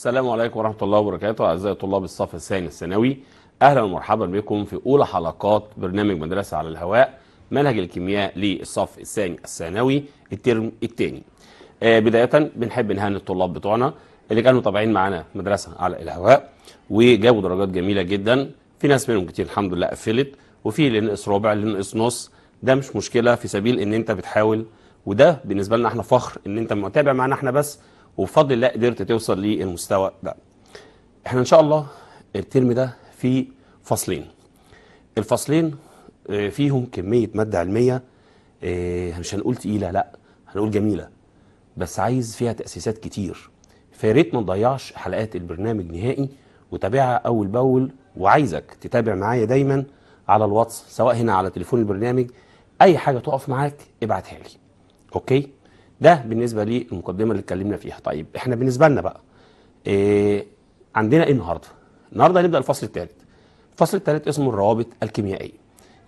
السلام عليكم ورحمة الله وبركاته أعزائي طلاب الصف الثاني الثانوي أهلا ومرحبا بكم في أولى حلقات برنامج مدرسة على الهواء منهج الكيمياء للصف الثاني الثانوي الترم الثاني آه بداية بنحب نهني الطلاب بتوعنا اللي كانوا طابعين معانا مدرسة على الهواء وجابوا درجات جميلة جدا في ناس منهم كتير الحمد لله قفلت وفي اللي نقص ربع اللي نقص نص ده مش مشكلة في سبيل إن أنت بتحاول وده بالنسبة لنا احنا فخر إن أنت متابع معانا احنا بس وبفضل الله قدرت توصل للمستوى ده احنا ان شاء الله الترم ده فيه فصلين الفصلين آه، فيهم كمية مادة علمية آه، مش هنقول تقيلة لا هنقول جميلة بس عايز فيها تأسيسات كتير فياريت ما نضيعش حلقات البرنامج نهائي وتابعها أول بأول وعايزك تتابع معايا دايما على الواتس سواء هنا على تليفون البرنامج أي حاجة تقف معاك ابعتها لي أوكي ده بالنسبه للمقدمه اللي اتكلمنا فيها طيب احنا بالنسبه لنا بقى إيه عندنا ايه النهارده النهارده هنبدا الفصل الثالث الفصل الثالث اسمه الروابط الكيميائيه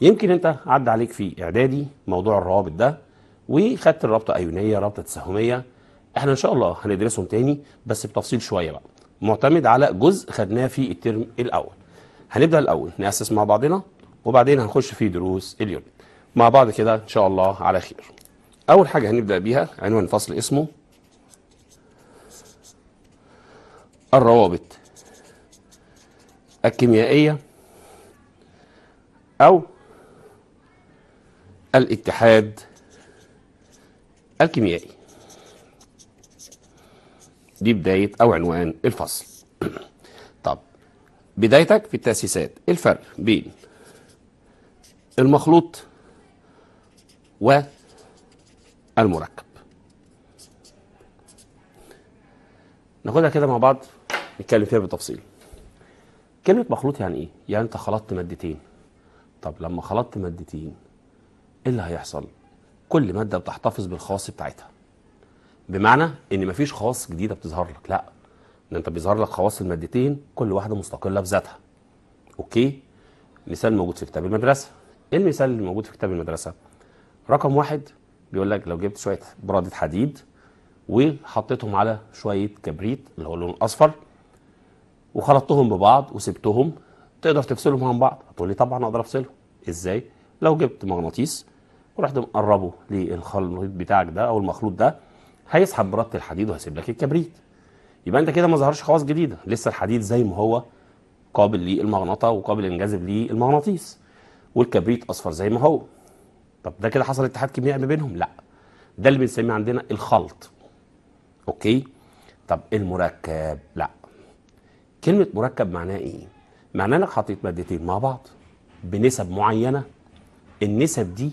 يمكن انت عدى عليك في اعدادي موضوع الروابط ده وخدت الرابطه ايونيه رابطه تساهميه احنا ان شاء الله هندرسهم تاني بس بتفصيل شويه بقى معتمد على جزء خدناه في الترم الاول هنبدا الاول ناسس مع بعضنا وبعدين هنخش في دروس اليونت مع بعض كده ان شاء الله على خير أول حاجة هنبدأ بيها عنوان فصل اسمه الروابط الكيميائية أو الاتحاد الكيميائي دي بداية أو عنوان الفصل طب بدايتك في التأسيسات الفرق بين المخلوط و المركب ناخدها كده مع بعض نتكلم فيها بالتفصيل كلمة مخلوط يعني ايه؟ يعني انت خلطت مادتين طب لما خلطت مادتين ايه اللي هيحصل؟ كل مادة بتحتفظ بالخواص بتاعتها بمعنى ان مفيش خواص جديدة بتظهر لك لا ده انت بيظهر لك خواص المادتين كل واحدة مستقلة بذاتها اوكي؟ مثال موجود في كتاب المدرسة ايه المثال اللي موجود في كتاب المدرسة؟ رقم واحد بيقول لك لو جبت شويه براده حديد وحطيتهم على شويه كبريت اللي هو اللون الاصفر وخلطتهم ببعض وسبتهم تقدر تفصلهم عن بعض هتقول لي طبعا اقدر افصله ازاي لو جبت مغناطيس ورحت مقربه للخليط بتاعك ده او المخلوط ده هيسحب براده الحديد وهيسيب لك الكبريت يبقى انت كده ما ظهرش خواص جديده لسه الحديد زي ما هو قابل للمغناطه وقابل ينجذب للمغناطيس والكبريت اصفر زي ما هو طب ده كده حصل اتحاد كيميائي ما بينهم لا ده اللي بنسميه عندنا الخلط اوكي طب المركب لا كلمه مركب معناها ايه معناه انك حطيت مادتين مع بعض بنسب معينه النسب دي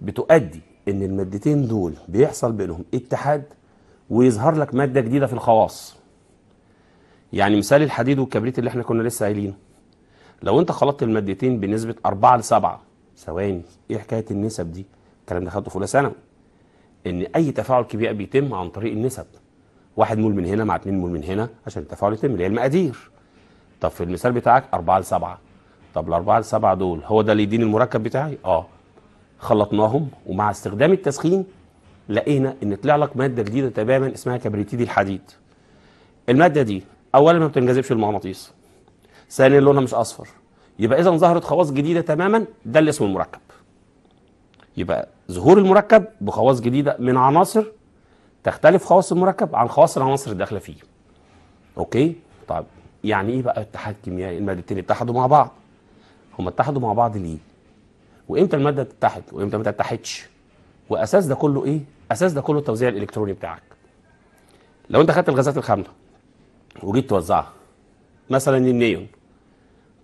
بتؤدي ان المادتين دول بيحصل بينهم اتحاد ويظهر لك ماده جديده في الخواص يعني مثال الحديد والكبريت اللي احنا كنا لسه قايلينه لو انت خلطت المادتين بنسبه 4 ل 7 ثواني ايه حكايه النسب دي الكلام ده خدته في اولى ثانوي ان اي تفاعل كبير بيتم عن طريق النسب واحد مول من هنا مع اتنين مول من هنا عشان التفاعل يتم اللي هي المقادير طب في المثال بتاعك 4 ل 7 طب ال 4 ل 7 دول هو ده اللي يديني المركب بتاعي اه خلطناهم ومع استخدام التسخين لقينا ان طلع لك ماده جديده تماما اسمها كبريتيد الحديد الماده دي اولا ما بتنجذبش المغناطيس ثانيا لونها مش اصفر يبقى إذا ظهرت خواص جديدة تماما ده اللي اسمه المركب يبقى ظهور المركب بخواص جديدة من عناصر تختلف خواص المركب عن خواص العناصر الداخلة فيه أوكي طيب يعني إيه بقى اتحاد كيميائي المادتين اتحدوا مع بعض هم اتحدوا مع بعض ليه وامتى المادة تتحد وامتى ما تتحدش وأساس ده كله إيه أساس ده كله التوزيع الإلكتروني بتاعك لو أنت خدت الغازات الخاملة وجيت توزعها مثلا النيون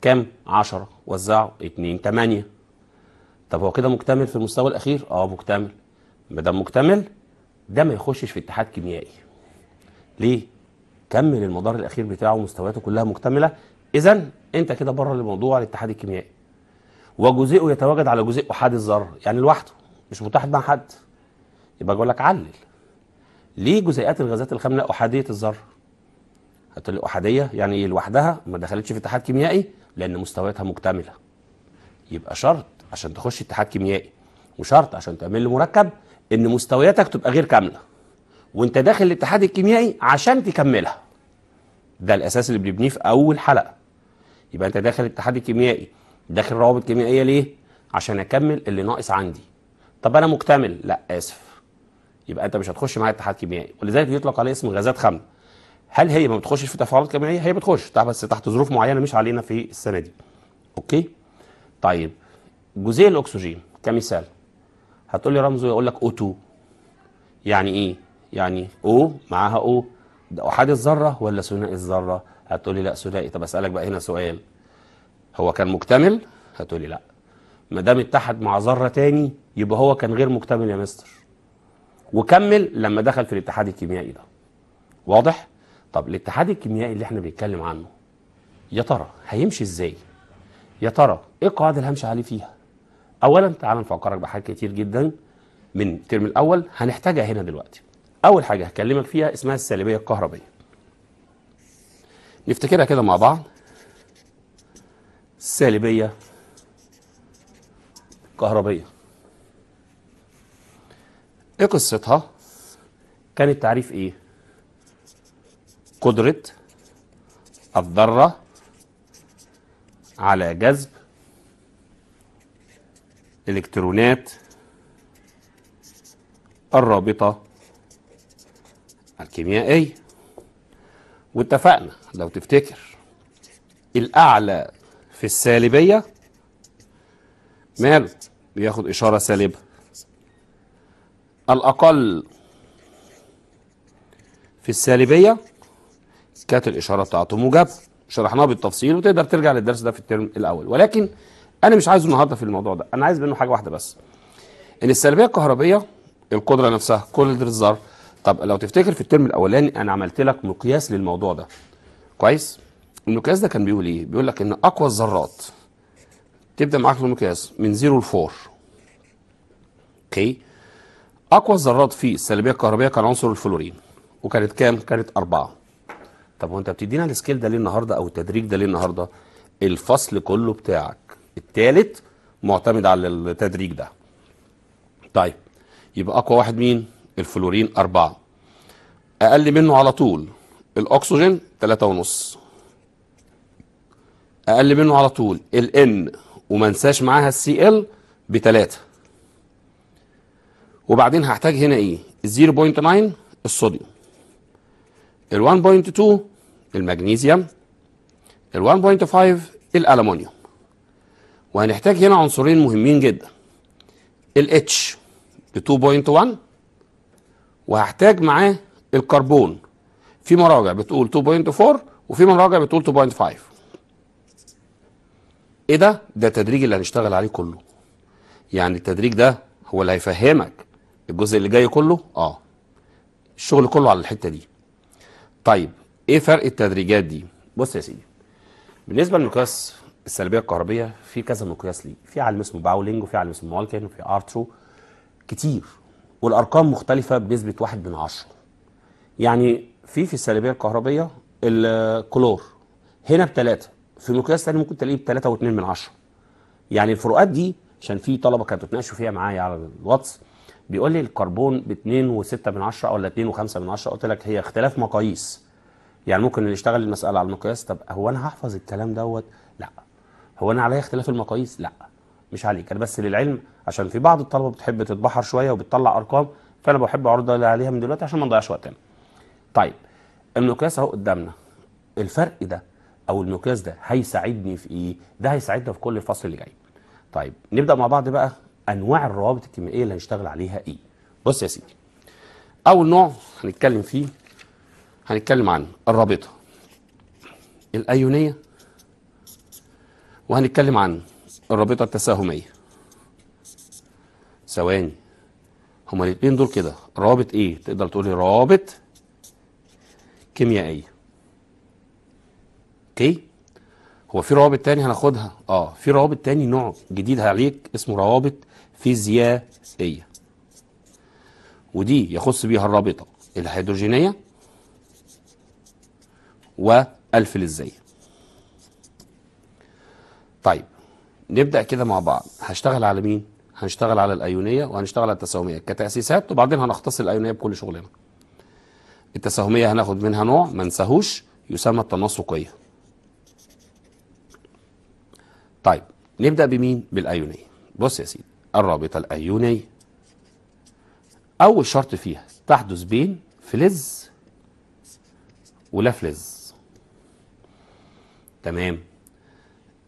كام 10 وزعه 2 8 طب هو كده مكتمل في المستوى الاخير اه مكتمل ما دام مكتمل ده ما يخشش في اتحاد كيميائي ليه كمل المدار الاخير بتاعه مستوياته كلها مكتمله اذا انت كده بره الموضوع الاتحاد الكيميائي وجزيئه يتواجد على جزيء احاد الذره يعني لوحده مش متحد مع حد يبقى اقول لك علل ليه جزيئات الغازات الخامله احاديه الذره هتقول احاديه يعني ايه لوحدها ما دخلتش في اتحاد كيميائي لان مستوياتها مكتمله يبقى شرط عشان تخش اتحاد كيميائي وشرط عشان تعمل له مركب ان مستوياتك تبقى غير كامله وانت داخل الاتحاد الكيميائي عشان تكملها ده الاساس اللي بنبنيه في اول حلقه يبقى انت داخل الاتحاد الكيميائي داخل روابط كيميائيه ليه عشان اكمل اللي ناقص عندي طب انا مكتمل لا اسف يبقى انت مش هتخش معايا اتحاد كيميائي ولذلك يطلق عليه اسم غازات خام هل هي ما بتخشش في تفاعلات كيميائيه هي بتخش بس تحت ظروف معينه مش علينا في السنه دي اوكي طيب جزيء الاكسجين كمثال هتقول لي رمزه إيه؟ يقول لك او 2 يعني ايه يعني او معاها او ده احادي الذره ولا ثنائي الذره هتقول لي لا ثنائي طب اسالك بقى هنا سؤال هو كان مكتمل هتقول لي لا ما دام اتحد مع ذره تاني يبقى هو كان غير مكتمل يا مستر وكمل لما دخل في الاتحاد الكيميائي ده واضح طب الاتحاد الكيميائي اللي احنا بنتكلم عنه يا ترى هيمشي ازاي يا ترى ايه القواعد اللي همشي عليه فيها اولا تعال نفكرك بحاجات كتير جدا من الترم الاول هنحتاجها هنا دلوقتي اول حاجه هكلمك فيها اسمها السالبيه الكهربيه نفتكرها كده مع بعض سالبيه كهربيه ايه قصتها كان التعريف ايه قدرة الذرة على جذب إلكترونات الرابطة الكيميائية واتفقنا لو تفتكر الأعلى في السالبية ماله بياخد إشارة سالبة الأقل في السالبية كانت الاشاره بتاعته موجبه شرحناه بالتفصيل وتقدر ترجع للدرس ده في الترم الاول ولكن انا مش عايزه النهارده في الموضوع ده انا عايز منه حاجه واحده بس ان السلبيه الكهربيه القدره نفسها كل الذر طب لو تفتكر في الترم الاولاني انا عملت لك مقياس للموضوع ده كويس المقياس ده كان بيقول ايه بيقول لك ان اقوى الذرات تبدا معاك المقياس من 0 ل 4 اوكي اقوى الذرات في السلبيه الكهربيه كان عنصر الفلورين وكانت كام كانت 4 طب وانت بتدينا السكيل ده ليه النهارده او التدريج ده ليه النهارده الفصل كله بتاعك التالت معتمد على التدريج ده طيب يبقى اقوى واحد مين الفلورين أربعة اقل منه على طول الاكسجين ثلاثة ونص اقل منه على طول الان وما انساش معاها السي ال بتلاتة وبعدين هحتاج هنا ايه 0.9 الصوديوم ال 1.2 المغنيسيوم ال 1.5 الالومنيوم وهنحتاج هنا عنصرين مهمين جدا ال H ب 2.1 وهحتاج معاه الكربون في مراجع بتقول 2.4 وفي مراجع بتقول 2.5 ايه ده؟ ده التدريج اللي هنشتغل عليه كله يعني التدريج ده هو اللي هيفهمك الجزء اللي جاي كله اه الشغل كله على الحته دي طيب ايه فرق التدريجات دي بص يا سيدي بالنسبه للمقياس السلبيه الكهربيه في كذا مقياس ليه في علم اسمه باولينج وفي علم اسمه مولكن وفي ارترو كتير والارقام مختلفه بنسبه واحد من عشره. يعني في في السلبيه الكهربيه الكلور هنا بثلاثه في مقياس تاني ممكن تلاقيه بثلاثه واثنين من عشره يعني الفروقات دي عشان في طلبه كانوا بتناقشوا فيها معايا على الواتس بيقول لي الكربون ب 2.6 ولا 2.5 قلت لك هي اختلاف مقاييس يعني ممكن اللي يشتغل المساله على المقياس طب هو انا هحفظ الكلام دوت لا هو انا عليا اختلاف المقاييس لا مش عليك انا بس للعلم عشان في بعض الطلبه بتحب تتبحر شويه وبتطلع ارقام فانا بحب اعرض عليها من دلوقتي عشان ما نضيعش وقتنا طيب المقياس اهو قدامنا الفرق ده او المقياس ده هيساعدني في ايه ده هيساعدنا في كل الفصل اللي جاي طيب نبدا مع بعض بقى انواع الروابط الكيميائيه اللي هنشتغل عليها ايه بص يا سيدي اول نوع هنتكلم فيه هنتكلم عن الرابطه الايونيه وهنتكلم عن الرابطه التساهميه ثواني هما الاثنين دول كده رابط ايه تقدر تقولي رابط كيميائيه اوكي هو في روابط تاني هناخدها اه في روابط تاني نوع جديد عليك اسمه روابط فيزيائية ودي يخص بيها الرابطة الهيدروجينية والفلزية طيب نبدأ كده مع بعض هشتغل على مين؟ هنشتغل على الأيونية وهنشتغل على التساهمية كتأسيسات وبعدين هنختص الأيونية بكل شغلنا التساهمية هناخد منها نوع ما نساهوش يسمى التناسقية طيب نبدأ بمين؟ بالأيونية بص يا سيدي الرابطة الأيونية أول شرط فيها تحدث بين فلز ولا فلز تمام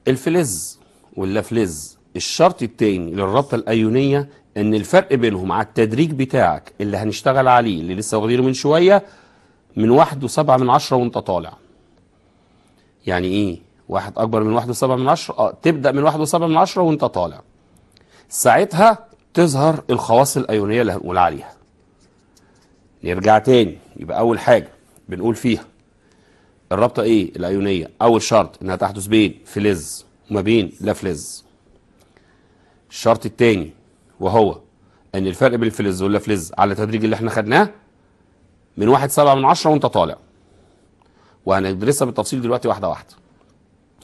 الفلز واللافلز الشرط التاني للرابطة الأيونية إن الفرق بينهم على التدريج بتاعك اللي هنشتغل عليه اللي لسه واخدينه من شوية من واحد وسبعة من عشرة وأنت طالع يعني إيه؟ واحد أكبر من واحد وسبعة من عشرة آه تبدأ من واحد وسبعة من عشرة وأنت طالع ساعتها تظهر الخواص الايونيه اللي هنقول عليها نرجع تاني يبقى اول حاجه بنقول فيها الرابطه ايه الايونيه اول شرط انها تحدث بين فلز وما بين لا فلز الشرط التاني وهو ان الفرق بين الفلز واللا فلز على التدريج اللي احنا خدناه من واحد سبعة من عشرة وانت طالع وهندرسها بالتفصيل دلوقتي واحدة واحدة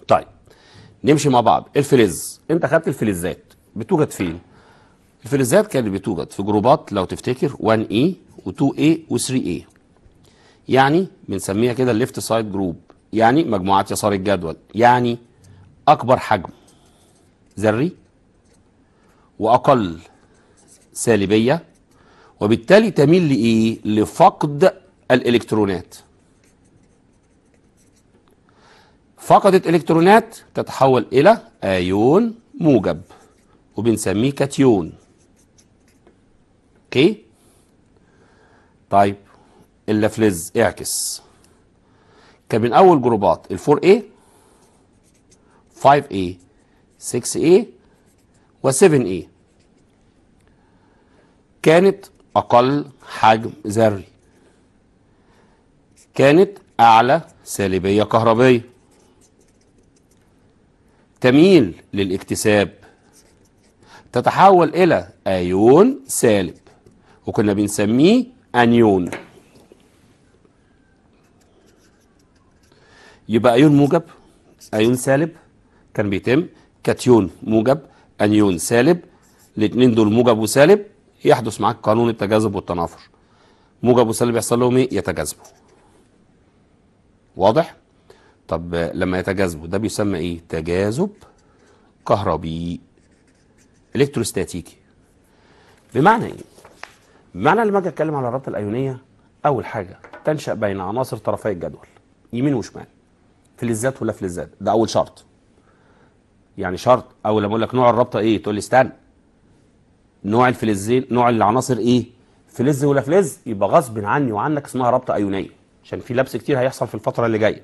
طيب نمشي مع بعض الفلز انت خدت الفلزات بتوجد فين الفلزات كانت بتوجد في جروبات لو تفتكر 1 اي و2 اي و3 اي يعني بنسميها كده الليفت سايد جروب يعني مجموعات يسار الجدول يعني اكبر حجم ذري واقل سالبيه وبالتالي تميل لايه لفقد الالكترونات فقدت الكترونات تتحول الى ايون موجب وبنسميه كاتيون اوكي طيب اللافلز اعكس كان من اول جروبات ال 4 a 5 a 6 a و 7 a كانت اقل حجم ذري كانت اعلى سالبيه كهربيه تميل للاكتساب تتحول إلى أيون سالب وكنا بنسميه أنيون يبقى أيون موجب أيون سالب كان بيتم كاتيون موجب أنيون سالب الاثنين دول موجب وسالب يحدث معاك قانون التجاذب والتنافر موجب وسالب يحصل لهم ايه يتجاذبوا واضح طب لما يتجاذبوا ده بيسمى ايه تجاذب كهربي الكتروستاتيكي بمعنى ايه بمعنى لما اجي اتكلم على الرابطه الايونيه اول حاجه تنشا بين عناصر طرفي الجدول يمين وشمال فلزات ولا فلزات ده اول شرط يعني شرط اول لما اقول لك نوع الرابطه ايه تقول لي استنى نوع الفلزين نوع العناصر ايه فلز ولا فلز يبقى غصب عني وعنك اسمها رابطه ايونيه عشان في لبس كتير هيحصل في الفتره اللي جايه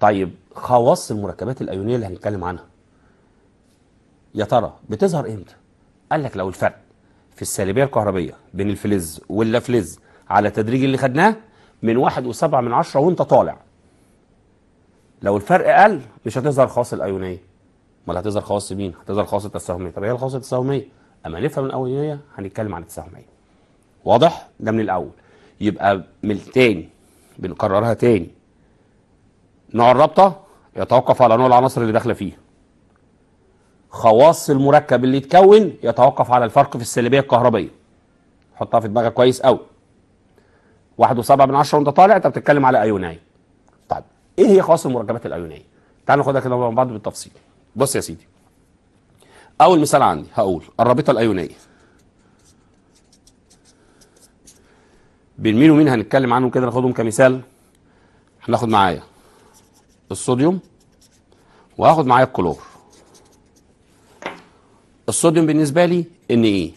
طيب خواص المركبات الايونيه اللي هنتكلم عنها يا ترى بتظهر امتى قال لك لو الفرق في السالبيه الكهربيه بين الفلز واللافلز على تدريج اللي خدناه من 1.7 من عشرة وانت طالع لو الفرق قل مش هتظهر خاص الايونيه امال هتظهر خاص مين هتظهر خاص التساهميه طب هي الخاص التساهميه اما نفهم الايونيه هنتكلم عن التساهميه واضح ده من الاول يبقى من تاني بنكررها تاني نوع الرابطه يتوقف على نوع العناصر اللي داخله فيه خواص المركب اللي يتكون يتوقف على الفرق في السلبية الكهربيه حطها في دماغك كويس قوي واحد وسبعة من عشرة وانت طالع انت بتتكلم على ايوناي طيب ايه هي خواص المركبات الايونية تعال ناخدها كده مع بعض بالتفصيل بص يا سيدي اول مثال عندي هقول الرابطه الايونيه بين مين ومين هنتكلم عنهم كده ناخدهم كمثال هناخد معايا الصوديوم وهاخد معايا الكلور الصوديوم بالنسبة لي ان ايه e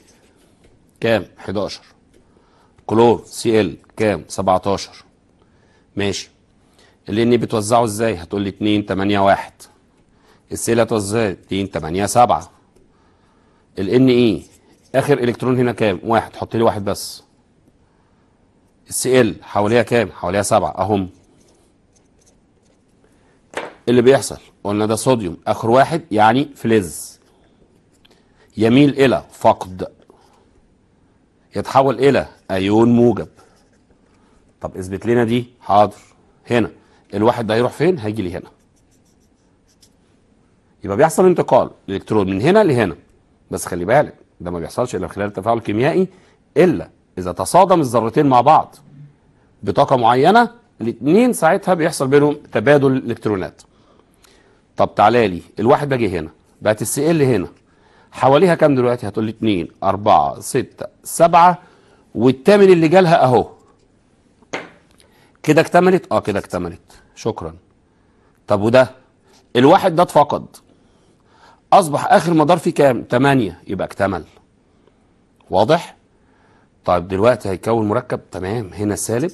كام 11 كلور سي ال كام 17 ماشي اللي اني بتوزعه ازاي هتقول لي 2 8 1 السيل هتوزعه 2 8 7 الان اي اخر الكترون هنا كام واحد حط لي واحد بس السي ال حواليها كام حواليها 7 اهم اللي بيحصل قلنا ده صوديوم اخر واحد يعني فلز يميل إلى فقد يتحول إلى أيون موجب طب اثبت لنا دي حاضر هنا الواحد ده هيروح فين هيجي لي هنا يبقى بيحصل انتقال الالكترون من هنا لهنا بس خلي بالك ده ما بيحصلش الا خلال التفاعل الكيميائي الا اذا تصادم الذرتين مع بعض بطاقه معينه الاثنين ساعتها بيحصل بينهم تبادل الالكترونات طب تعالى لي الواحد ده جه هنا بقت السي ال هنا حواليها كام دلوقتي هتقول لي 2 4 6 7 والثامن اللي جالها اهو كده اكتملت اه كده اكتملت شكرا طب وده الواحد ده اتفقد اصبح اخر مدار فيه كام 8 يبقى اكتمل واضح طيب دلوقتي هيكون مركب تمام هنا سالب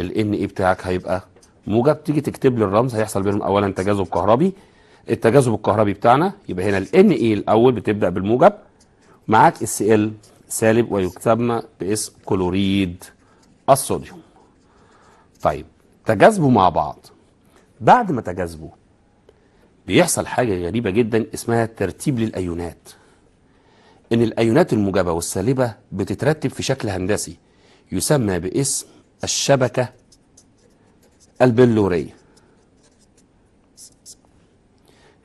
ال ان اي e بتاعك هيبقى موجب تيجي تكتب لي الرمز هيحصل بينهم اولا تجاذب كهربي التجاذب الكهربي بتاعنا يبقى هنا ال ان اي e الاول بتبدا بالموجب معاك اس ال سالب ويكتبنا باسم كلوريد الصوديوم طيب تجاذبوا مع بعض بعد ما تجاذبوا بيحصل حاجة غريبة جدا اسمها ترتيب للأيونات إن الأيونات الموجبة والسالبة بتترتب في شكل هندسي يسمى باسم الشبكة البلورية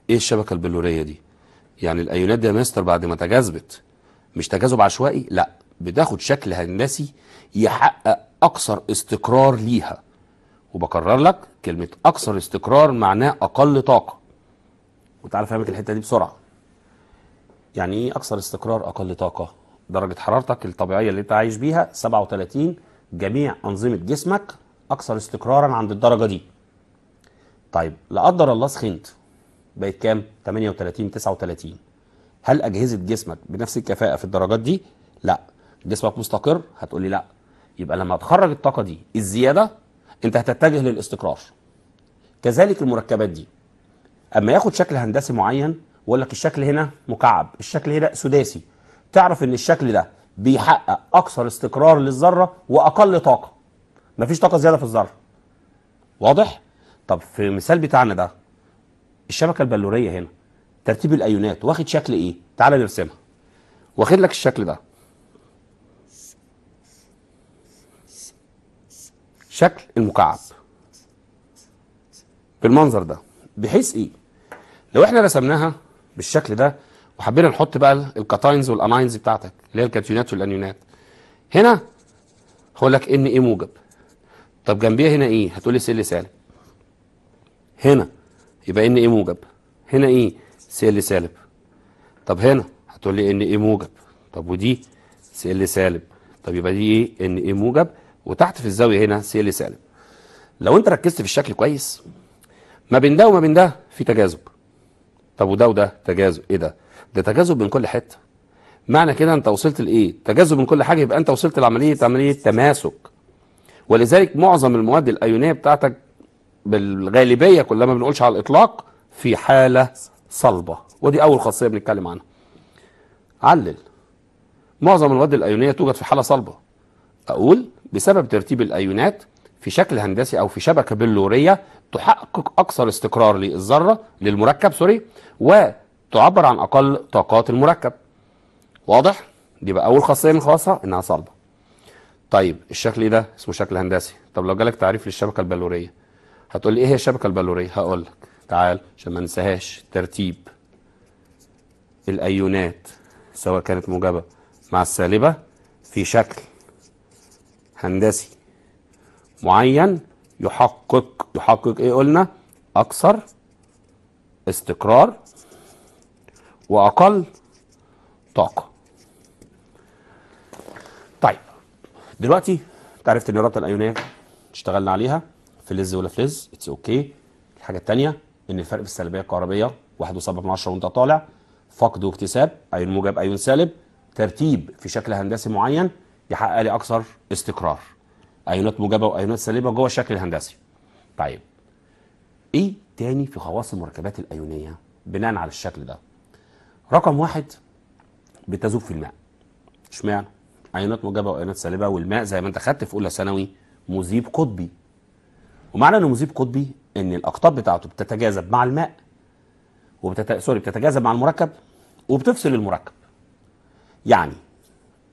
ايه الشبكة البلورية دي يعني الايونات دي يا مستر بعد ما تجاذبت مش تجاذب عشوائي لا بتاخد شكل هندسي يحقق اكثر استقرار ليها وبكرر لك كلمة اكثر استقرار معناه اقل طاقة وتعالى افهمك الحتة دي بسرعة يعني ايه اكثر استقرار اقل طاقة درجة حرارتك الطبيعية اللي انت عايش بيها 37 جميع انظمة جسمك اكثر استقرارا عند الدرجة دي طيب لا قدر الله سخنت بقت كام 38 39 هل اجهزه جسمك بنفس الكفاءه في الدرجات دي لا جسمك مستقر هتقول لي لا يبقى لما تخرج الطاقه دي الزياده انت هتتجه للاستقرار كذلك المركبات دي اما ياخد شكل هندسي معين ويقول لك الشكل هنا مكعب الشكل هنا سداسي تعرف ان الشكل ده بيحقق اكثر استقرار للذره واقل طاقه مفيش طاقه زياده في الذره واضح طب في المثال بتاعنا ده الشبكه البلوريه هنا ترتيب الايونات واخد شكل ايه تعال نرسمها واخد لك الشكل ده شكل المكعب بالمنظر ده بحيث ايه لو احنا رسمناها بالشكل ده وحبينا نحط بقى الكاتاينز والاناينز بتاعتك اللي هي الكاتيونات والانيونات هنا هقول لك ان ايه موجب طب جنبيها هنا ايه هتقول لي سل سالب هنا يبقى ان ايه موجب هنا ايه سي ال سالب طب هنا هتقول لي ان ايه موجب طب ودي سي ال سالب طب يبقى دي ايه ان ايه موجب وتحت في الزاويه هنا سي ال سالب لو انت ركزت في الشكل كويس ما بين ده وما بين ده في تجاذب طب وده وده تجاذب ايه ده ده تجاذب من كل حته معنى كده انت وصلت لايه تجاذب من كل حاجه يبقى انت وصلت لعمليه عمليه تماسك ولذلك معظم المواد الايونيه بتاعتك بالغالبيه ما بنقولش على الاطلاق في حاله صلبه ودي اول خاصيه بنتكلم عنها علل معظم المواد الايونيه توجد في حاله صلبه اقول بسبب ترتيب الايونات في شكل هندسي او في شبكه بلوريه تحقق اكثر استقرار للذره للمركب سوري وتعبر عن اقل طاقات المركب واضح دي بقى اول خاصيه من خاصها انها صلبه طيب الشكل إيه ده اسمه شكل هندسي طب لو جالك تعريف للشبكه البلوريه هتقول لي ايه هي الشبكه البلوريه هقول لك تعال عشان ما ننساهاش ترتيب الايونات سواء كانت موجبه مع السالبه في شكل هندسي معين يحقق يحقق ايه قلنا اكثر استقرار واقل طاقه طيب دلوقتي انت عرفت ان الرابطه الايونيه اشتغلنا عليها فلز ولا فلز اتس اوكي okay. الحاجه الثانيه ان الفرق في السلبيه الكهربيه 1.7 وانت طالع فقد واكتساب ايون موجب ايون سالب ترتيب في شكل هندسي معين يحقق لي اكثر استقرار ايونات موجبه وايونات سالبه جوه الشكل الهندسي طيب ايه تاني في خواص المركبات الايونيه بناء على الشكل ده رقم واحد بتذوب في الماء اشمعنى ايونات موجبه وايونات سالبه والماء زي ما انت خدت في اولى ثانوي مذيب قطبي ومعنى انه مذيب قطبي ان الاقطاب بتاعته بتتجاذب مع الماء وبتت... سوري بتتجاذب مع المركب وبتفصل المركب يعني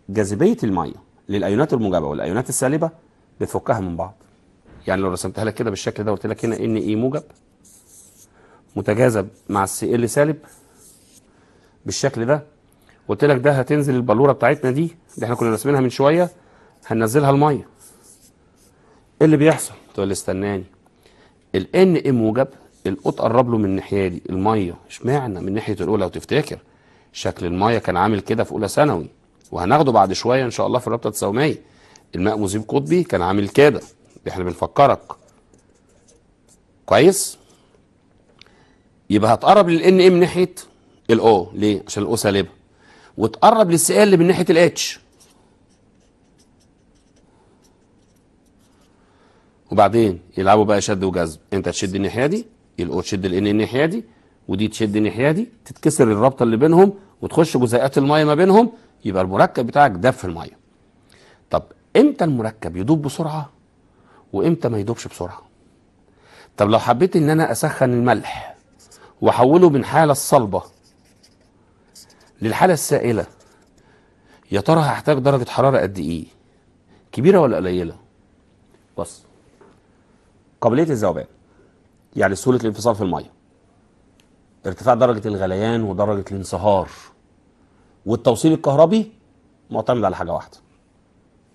جاذبيه الميه للايونات الموجبه والايونات السالبه بتفكها من بعض يعني لو رسمتها لك كده بالشكل ده وقلت لك هنا ان اي موجب متجاذب مع السي ال سالب بالشكل ده قلت لك ده هتنزل البلوره بتاعتنا دي اللي احنا كنا راسمينها من شويه هننزلها الميه ايه اللي بيحصل تقول لي استناني الان ام موجب القط قرب له من الناحيه دي الميه اشمعنى من ناحيه الاولى لو تفتكر شكل الميه كان عامل كده في اولى ثانوي وهناخده بعد شويه ان شاء الله في الرابطه التساوميه الماء مذيب قطبي كان عامل كده احنا بنفكرك كويس يبقى هتقرب للان ايه من ناحيه الاو ليه عشان الاو سالبه وتقرب للسي ال من ناحيه الاتش وبعدين يلعبوا بقى شد وجذب انت تشد الناحيه دي يلقوا تشد الان الناحيه دي ودي تشد الناحيه دي تتكسر الرابطه اللي بينهم وتخش جزيئات الميه ما بينهم يبقى المركب بتاعك دف في الميه طب امتى المركب يدوب بسرعه وامتى ما يدوبش بسرعه طب لو حبيت ان انا اسخن الملح واحوله من حاله الصلبه للحاله السائله يا ترى هحتاج درجه حراره قد ايه كبيره ولا قليله بص قابلية الذوبان يعني سهولة الانفصال في المية ارتفاع درجة الغليان ودرجة الانصهار والتوصيل الكهربي معتمد على حاجة واحدة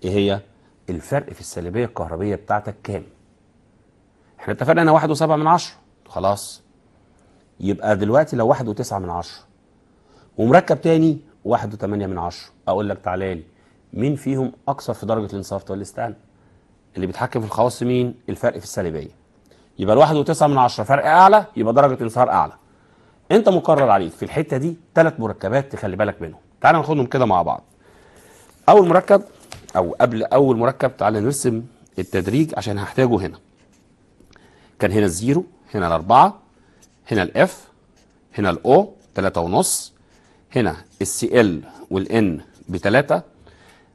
ايه هي الفرق في السالبية الكهربية بتاعتك كام احنا اتفقنا انا واحد وسبعة من عشرة خلاص يبقى دلوقتي لو واحد وتسعة من عشرة ومركب تاني واحد وثمانية من عشرة اقول لك تعالى لي مين فيهم اكثر في درجة الانصهار تقول لي استنى اللي بيتحكم في الخواص مين الفرق في السالبيه يبقى الواحد وتسعة من عشرة فرق اعلى يبقى درجه انصهار اعلى انت مقرر عليك في الحته دي ثلاث مركبات تخلي بالك منهم تعال ناخدهم كده مع بعض اول مركب او قبل اول مركب تعال نرسم التدريج عشان هحتاجه هنا كان هنا الزيرو هنا الأربعة هنا الإف هنا الأو ثلاثة ونص هنا السي ال والإن بثلاثة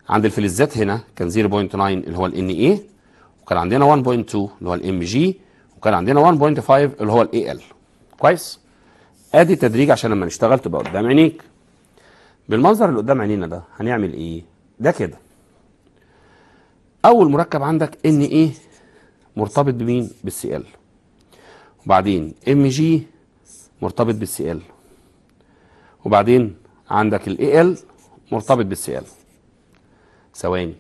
عند الفلزات هنا كان 0.9 اللي هو ال Na e وكان عندنا 1.2 اللي هو ال Mg وكان عندنا 1.5 اللي هو ال Al كويس ادي تدريج عشان لما نشتغل تبقى قدام عينيك بالمنظر اللي قدام عينينا ده هنعمل ايه ده كده اول مركب عندك ان ايه e مرتبط بمين بالسي ال وبعدين ام جي مرتبط بالسي ال وبعدين عندك الاي ال مرتبط بالسي ال ثواني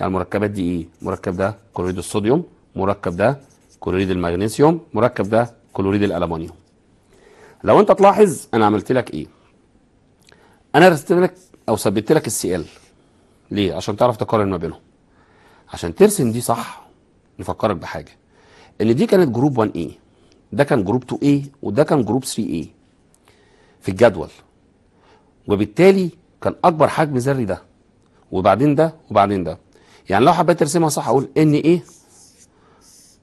يعني المركبات دي ايه المركب ده كلوريد الصوديوم مركب ده كلوريد المغنيسيوم مركب ده كلوريد الالومنيوم لو انت تلاحظ انا عملت لك ايه انا رسمت لك او ثبت لك السي ال ليه عشان تعرف تقارن ما بينهم عشان ترسم دي صح نفكرك بحاجه ان دي كانت جروب 1 اي ده كان جروب 2 اي وده كان جروب 3 اي في الجدول وبالتالي كان اكبر حجم ذري ده وبعدين ده وبعدين ده يعني لو حبيت ترسمها صح اقول ان ايه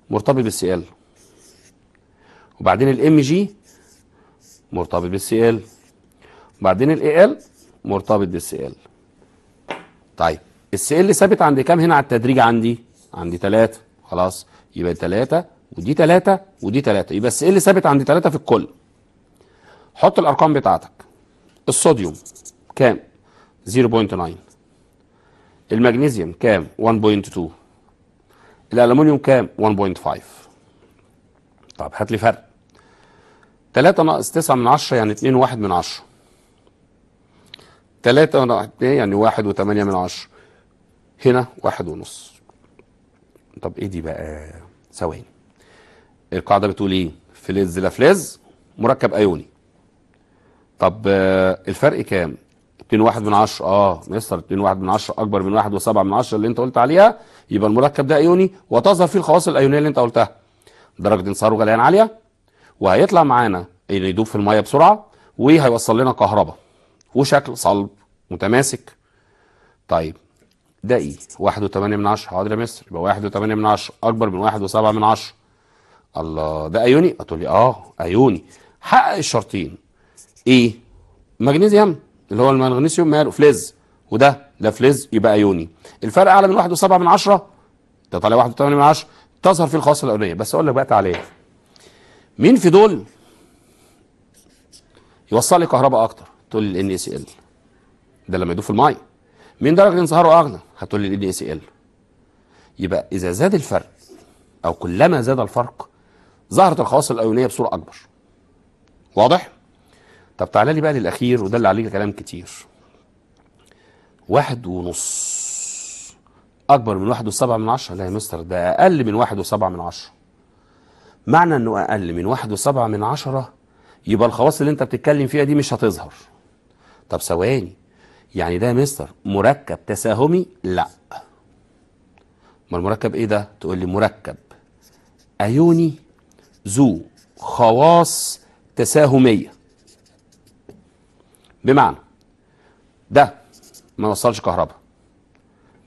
مرتبط بالسي ال وبعدين الام جي مرتبط بالسي ال وبعدين الاي ال مرتبط بالسي ال طيب السي ال ثابت عند كام هنا على التدريج عندي عندي 3 خلاص يبقى 3 ودي 3 ودي 3 يبقى السي ال ثابت عندي 3 في الكل حط الارقام بتاعتك الصوديوم كام 0.9 المغنيسيوم كام 1.2 الالومنيوم كام 1.5 طب هات لي فرق 3 ناقص 9 من 10 يعني 2 1 من 10 3 ناقص 2 يعني 1 و8 من 10 هنا 1 ونص طب ايه دي بقى ثواني القاعدة بتقول ايه فلز فليز مركب ايوني طب آه، الفرق كام 2 1 من 10 اه مستر 2 1 من 10 اكبر من واحد وسبعة من 10 اللي انت قلت عليها يبقى المركب ده ايوني وتظهر فيه الخواص الايونيه اللي انت قلتها درجه انصهاره غليان عاليه وهيطلع معانا ان يدوب في الميه بسرعه وهيوصل لنا كهرباء وشكل صلب متماسك طيب ده ايه واحد وثمانية من عشرة حاضر يا مستر يبقى واحد وثمانية من عشرة اكبر من واحد وسبعة من عشرة الله ده ايوني هتقول لي اه ايوني حقق الشرطين ايه مغنيسيوم اللي هو المغنيسيوم ماله فلز وده ده فلز يبقى ايوني الفرق اعلى من 1.7 من 10 ده طالع 1.8 من 10 تظهر في الخواص الاولانيه بس اقول لك بقى تعالى مين في دول يوصل لي كهرباء اكتر تقول لي الان اس سي ال ده لما يدوب في الماء مين درجه انصهاره اغلى هتقول لي الان اس سي ال يبقى اذا زاد الفرق او كلما زاد الفرق ظهرت الخواص الايونيه بصوره اكبر واضح طب تعالى لي بقى للاخير وده اللي عليه كلام كتير واحد ونص اكبر من واحد وسبعة من عشرة لا يا مستر ده اقل من واحد وسبعة من عشرة معنى انه اقل من واحد وسبعة من عشرة يبقى الخواص اللي انت بتتكلم فيها دي مش هتظهر طب ثواني يعني ده يا مستر مركب تساهمي لا ما المركب ايه ده تقول لي مركب ايوني ذو خواص تساهميه بمعنى ده ما وصلش كهرباء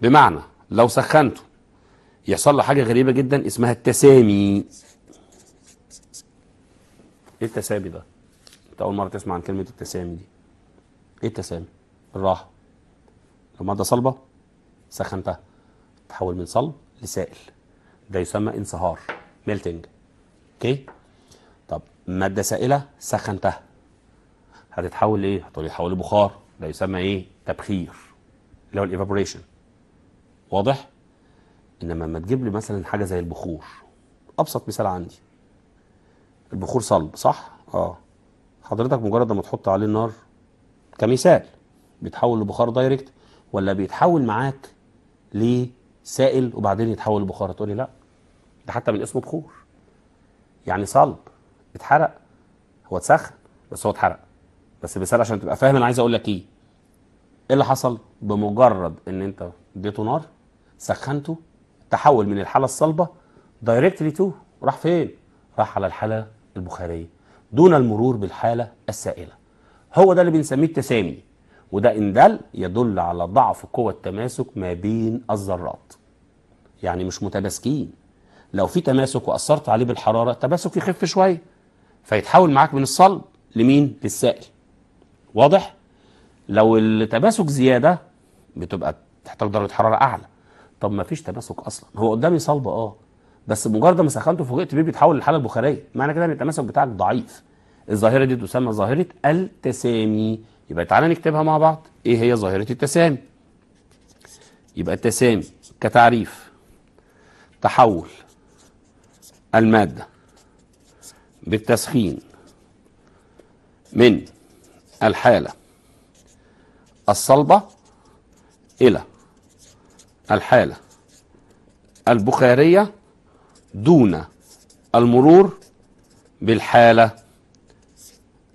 بمعنى لو سخنته يحصل له حاجه غريبه جدا اسمها التسامي ايه التسامي ده انت اول مره تسمع عن كلمه التسامي دي ايه التسامي الراحه لو ماده صلبه سخنتها تحول من صلب لسائل ده يسمى انصهار ميلتنج اوكي طب ماده سائله سخنتها هتتحول لايه؟ هتتحول لبخار ده يسمى ايه؟ تبخير اللي هو الايفابوريشن واضح؟ انما لما تجيب لي مثلا حاجه زي البخور ابسط مثال عندي البخور صلب صح؟ اه حضرتك مجرد ما تحط عليه النار كمثال بيتحول لبخار دايركت ولا بيتحول معاك لسائل وبعدين يتحول لبخار تقول لي لا ده حتى من اسمه بخور يعني صلب اتحرق هو اتسخن بس هو اتحرق بس بسال عشان تبقى فاهم انا عايز اقول لك ايه ايه اللي حصل بمجرد ان انت اديته نار سخنته تحول من الحاله الصلبه دايركتلي تو راح فين راح على الحاله البخاريه دون المرور بالحاله السائله هو ده اللي بنسميه التسامي وده ان دل يدل على ضعف قوى التماسك ما بين الذرات يعني مش متماسكين لو في تماسك واثرت عليه بالحراره التماسك يخف شويه فيتحول معاك من الصلب لمين للسائل واضح لو التماسك زياده بتبقى تحتاج درجه حراره اعلى طب ما فيش تماسك اصلا هو قدامي صلب اه بس مجرد ما سخنته فوجئت بيه بيتحول للحاله البخاريه معنى كده ان التماسك بتاعك ضعيف الظاهره دي تسمى ظاهره التسامي يبقى تعالى نكتبها مع بعض ايه هي ظاهره التسامي يبقى التسامي كتعريف تحول الماده بالتسخين من الحالة الصلبة إلى الحالة البخارية دون المرور بالحالة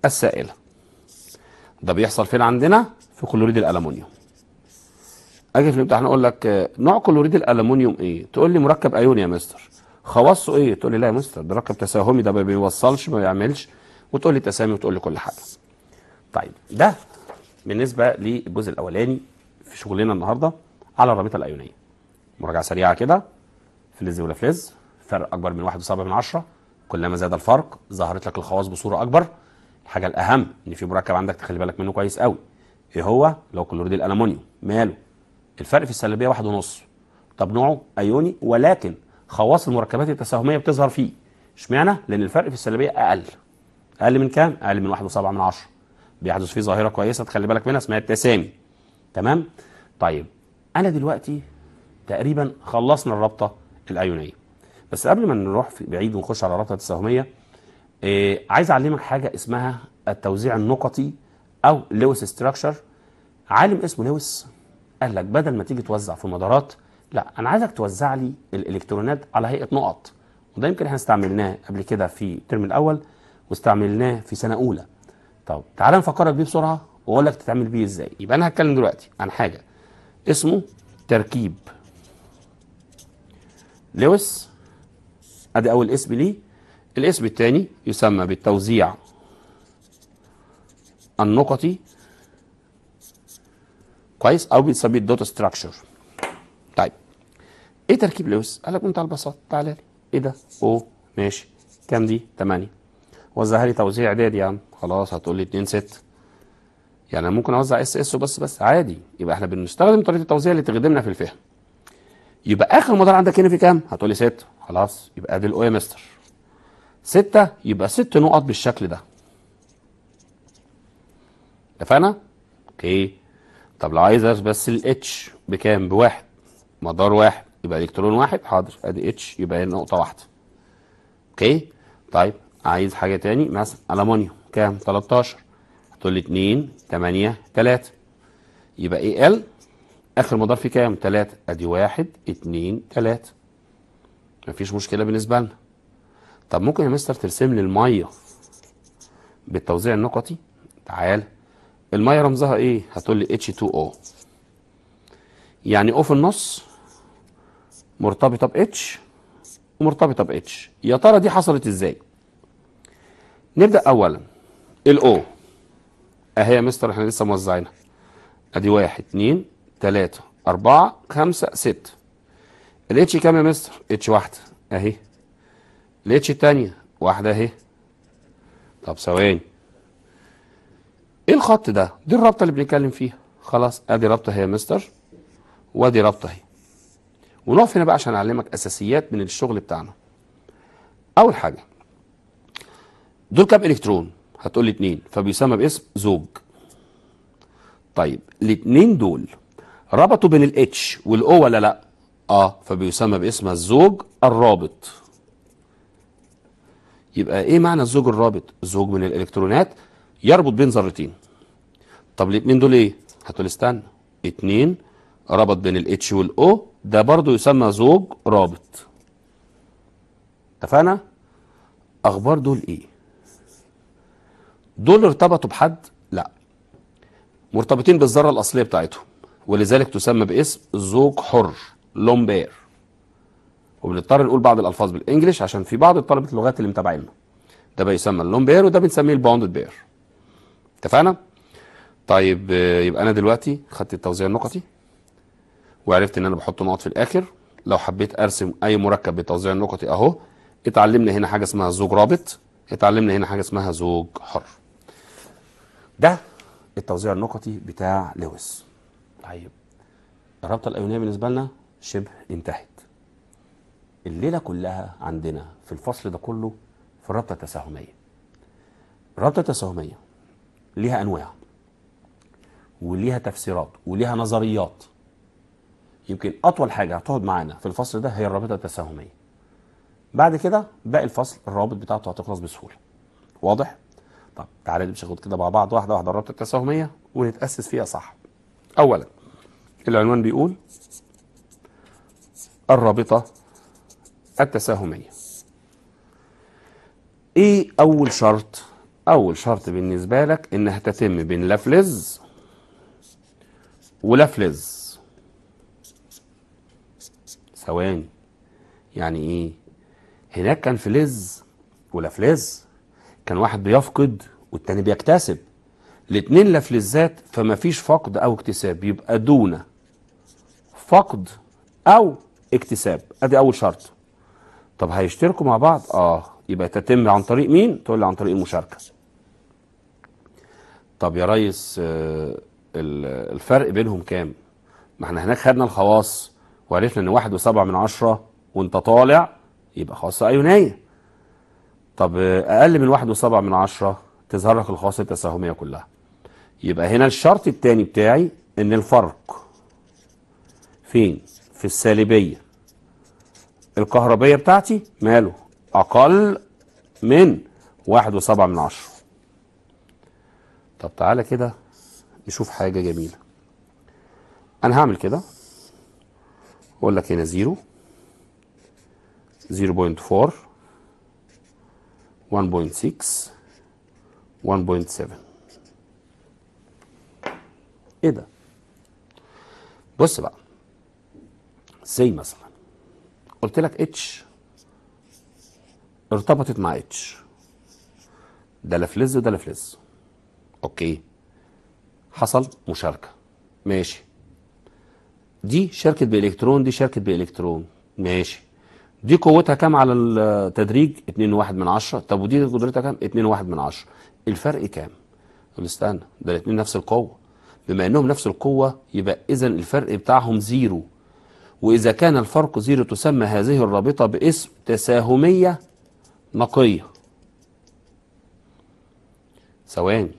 السائلة ده بيحصل فين عندنا في كلوريد الألمونيوم أجي في الامتحان أقول لك نوع كلوريد الألمونيوم إيه تقول لي مركب أيون يا مستر خواصه إيه تقول لي لا يا مستر ده مركب تساهمي ده ما بيوصلش ما بيعملش وتقول لي تسامي وتقول لي كل حاجة طيب ده بالنسبه للجزء الاولاني في شغلنا النهارده على الرابطه الايونيه مراجعه سريعه كده فلز ولا فلز فرق اكبر من 1.7 من عشرة كلما زاد الفرق ظهرت لك الخواص بصوره اكبر الحاجه الاهم ان في مركب عندك تخلي بالك منه كويس قوي ايه هو لو كلوريد الألمونيوم ماله الفرق في السلبيه واحد ونص طب نوعه ايوني ولكن خواص المركبات التساهميه بتظهر فيه اشمعنى لان الفرق في السلبيه اقل اقل من كام اقل من 1.7 من عشرة بيحدث فيه ظاهره كويسه تخلي بالك منها اسمها التسامي تمام طيب انا دلوقتي تقريبا خلصنا الرابطه الايونيه بس قبل ما نروح بعيد ونخش على الرابطه التساهميه إيه عايز اعلمك حاجه اسمها التوزيع النقطي او لويس ستراكشر عالم اسمه لويس قال لك بدل ما تيجي توزع في مدارات لا انا عايزك توزع لي الالكترونات على هيئه نقط وده يمكن احنا استعملناه قبل كده في الترم الاول واستعملناه في سنه اولى طب تعالى نفكرك بيه بسرعه واقول لك تتعمل بيه ازاي يبقى انا هتكلم دلوقتي عن حاجه اسمه تركيب لويس ادي اول اسم ليه الاسم الثاني يسمى بالتوزيع النقطي كويس او بيتسمى الدوت ستراكشر طيب ايه تركيب لويس قال لك بمنتهى البساطه تعالى لي ايه ده او ماشي كام دي 8 وزعها لي توزيع اعدادي يا عم خلاص هتقول لي 2 6 يعني ممكن اوزع اس اس وبس بس عادي يبقى احنا بنستخدم طريقه التوزيع اللي تخدمنا في الفهم يبقى اخر مدار عندك هنا في كام هتقول لي 6 خلاص يبقى ادي الاو يا مستر 6 يبقى 6 نقط بالشكل ده اتفقنا اوكي طب لو عايز بس الاتش بكام بواحد مدار واحد يبقى الكترون واحد حاضر ادي اتش يبقى هي نقطه واحده اوكي طيب عايز حاجة تاني مثلا ألمونيوم كام 13 هتقول لي 2 8 3 يبقى ايه ال اخر مدار فيه كام 3 ادي 1 2 3 مفيش مشكلة بالنسبة لنا طب ممكن يا مستر ترسم لي المية بالتوزيع النقطي تعال المية رمزها ايه هتقول لي H2O يعني O في النص مرتبطة بإتش H ومرتبطة بإتش H يا ترى دي حصلت ازاي نبدا اولا الاو اهي يا مستر احنا لسه موزعينها ادي واحد اتنين تلاته اربعه خمسه سته الاتش كام يا مستر؟ اتش واحده اهي الاتش الثانيه واحده اهي طب ثواني ايه الخط ده؟ دي الرابطه اللي بنتكلم فيها خلاص ادي رابطه اهي يا مستر وادي رابطه اهي ونقف هنا بقى عشان اعلمك اساسيات من الشغل بتاعنا اول حاجه دول كام الكترون هتقول لي اتنين فبيسمى باسم زوج طيب الاتنين دول ربطوا بين الاتش والاو ولا لا اه فبيسمى باسم الزوج الرابط يبقى ايه معنى الزوج الرابط زوج من الالكترونات يربط بين ذرتين طب الاتنين دول ايه هتقول استنى اتنين ربط بين الاتش والاو ده برضه يسمى زوج رابط اتفقنا اخبار دول ايه دول ارتبطوا بحد لا مرتبطين بالذرة الأصلية بتاعتهم ولذلك تسمى باسم زوج حر لومبير وبنضطر نقول بعض الألفاظ بالانجلش عشان في بعض طلبة اللغات اللي متابعينا. ده بيسمى اللومبير وده بنسميه الباوندد بير اتفقنا؟ طيب يبقى أنا دلوقتي خدت التوزيع النقطي وعرفت إن أنا بحط نقط في الآخر لو حبيت أرسم أي مركب بالتوزيع النقطي أهو اتعلمنا هنا حاجة اسمها زوج رابط اتعلمنا هنا حاجة اسمها زوج حر ده التوزيع النقطي بتاع لويس طيب الرابطه الايونيه بالنسبه لنا شبه انتهت الليله كلها عندنا في الفصل ده كله في الرابطه التساهميه الرابطه التساهميه ليها انواع وليها تفسيرات وليها نظريات يمكن اطول حاجه هتقعد معانا في الفصل ده هي الرابطه التساهميه بعد كده باقي الفصل الرابط بتاعته هتخلص بسهوله واضح طب تعالى نمشي خد كده مع بعض واحده واحده الرابطه التساهميه ونتاسس فيها صح اولا العنوان بيقول الرابطه التساهميه ايه اول شرط اول شرط بالنسبه لك انها تتم بين لافلز ولافلز ثواني يعني ايه هناك كان فلز ولافلز كان واحد بيفقد والتاني بيكتسب الاتنين لا في للذات فما فيش فقد او اكتساب يبقى دون فقد او اكتساب ادي اول شرط طب هيشتركوا مع بعض اه يبقى تتم عن طريق مين تقول لي عن طريق المشاركه طب يا ريس آه، الفرق بينهم كام ما احنا هناك خدنا الخواص وعرفنا ان واحد وسبعة من عشرة وانت طالع يبقى خاصة ايونية طب اقل من واحد وسبعة من عشرة تظهر لك الخواص التساهمية كلها يبقى هنا الشرط التاني بتاعي ان الفرق فين في السالبية الكهربية بتاعتي ماله اقل من واحد وسبعة من عشرة طب تعالى كده نشوف حاجة جميلة انا هعمل كده اقول لك هنا زيرو 0.4 1.6 1.7 ايه ده بص بقى زي مثلا قلت لك اتش ارتبطت مع اتش ده لفلز وده لفلز اوكي حصل مشاركه ماشي دي شاركت بالكترون دي شاركت بالكترون ماشي دي قوتها كام على التدريج 2.1 من 10 طب ودي قدرتها كام 2.1 من 10 الفرق كام استنى ده الاثنين نفس القوه بما انهم نفس القوه يبقى اذا الفرق بتاعهم زيرو واذا كان الفرق زيرو تسمى هذه الرابطه باسم تساهميه نقيه ثواني